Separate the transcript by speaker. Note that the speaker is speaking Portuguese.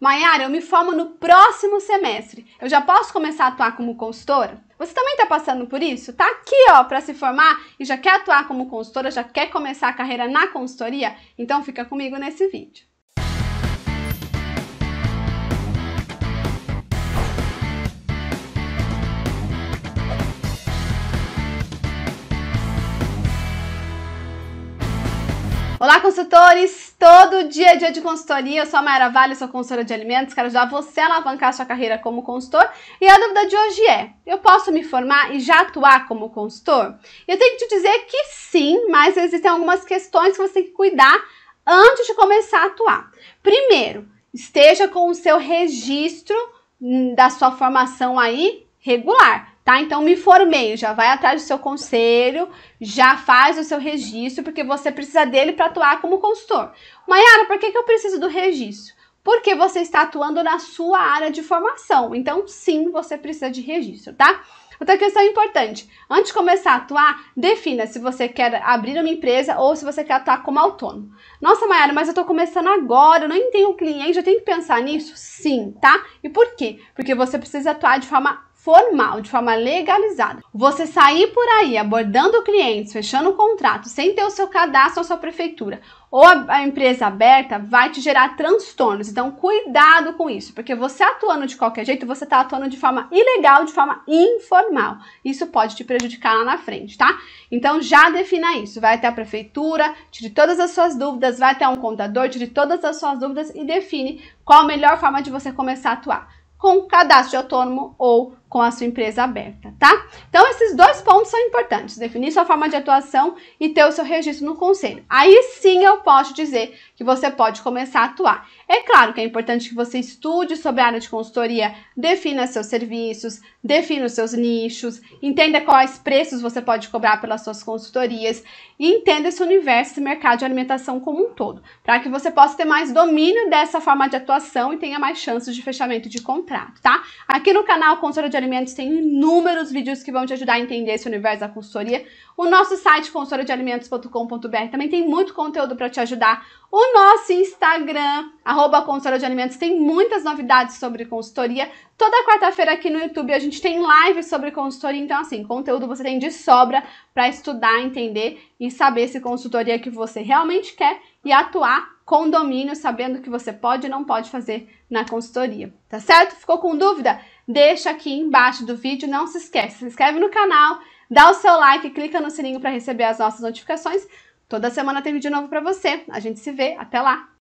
Speaker 1: Maiara, eu me formo no próximo semestre. Eu já posso começar a atuar como consultora? Você também está passando por isso? Tá aqui, ó, para se formar e já quer atuar como consultora, já quer começar a carreira na consultoria? Então fica comigo nesse vídeo. Olá, consultores! todo dia é dia de consultoria. Eu sou a Mayra Vale, sou consultora de alimentos, quero ajudar você a alavancar a sua carreira como consultor. E a dúvida de hoje é: eu posso me formar e já atuar como consultor? Eu tenho que te dizer que sim, mas existem algumas questões que você tem que cuidar antes de começar a atuar. Primeiro, esteja com o seu registro hum, da sua formação aí regular tá? Então me formei, já vai atrás do seu conselho, já faz o seu registro, porque você precisa dele para atuar como consultor. Mayara, por que, que eu preciso do registro? Porque você está atuando na sua área de formação. Então, sim, você precisa de registro, tá? Outra questão importante: antes de começar a atuar, defina se você quer abrir uma empresa ou se você quer atuar como autônomo. Nossa, Mayara, mas eu tô começando agora, eu nem tenho cliente, eu tenho que pensar nisso? Sim, tá? E por quê? Porque você precisa atuar de forma formal, de forma legalizada. Você sair por aí abordando clientes, fechando um contrato, sem ter o seu cadastro na sua prefeitura ou a empresa aberta, vai te gerar transtornos. Então, cuidado com isso, porque você atuando de qualquer jeito, você está atuando de forma ilegal, de forma informal. Isso pode te prejudicar lá na frente, tá? Então, já defina isso. Vai até a prefeitura, tire todas as suas dúvidas, vai até um contador, tire todas as suas dúvidas e define qual a melhor forma de você começar a atuar. Com cadastro de autônomo ou com a sua empresa aberta, tá? Então, esses dois pontos são importantes: definir sua forma de atuação e ter o seu registro no conselho. Aí sim eu posso dizer que você pode começar a atuar. É claro que é importante que você estude sobre a área de consultoria, defina seus serviços, defina os seus nichos, entenda quais preços você pode cobrar pelas suas consultorias e entenda esse universo, esse mercado de alimentação como um todo, para que você possa ter mais domínio dessa forma de atuação e tenha mais chances de fechamento de contrato, tá? Aqui no canal Consultoria de alimentos tem inúmeros vídeos que vão te ajudar a entender esse universo da consultoria. O nosso site consultoria-de-alimentos.com.br também tem muito conteúdo para te ajudar. O nosso Instagram, arroba de alimentos, tem muitas novidades sobre consultoria. Toda quarta-feira aqui no YouTube a gente tem live sobre consultoria, então assim, conteúdo você tem de sobra para estudar, entender e saber se consultoria é que você realmente quer e atuar com domínio, sabendo o que você pode e não pode fazer na consultoria, tá certo? Ficou com dúvida? deixa aqui embaixo do vídeo. Não se esquece, se inscreve no canal, dá o seu like, clica no sininho para receber as nossas notificações. Toda semana tem vídeo novo para você. A gente se vê, até lá!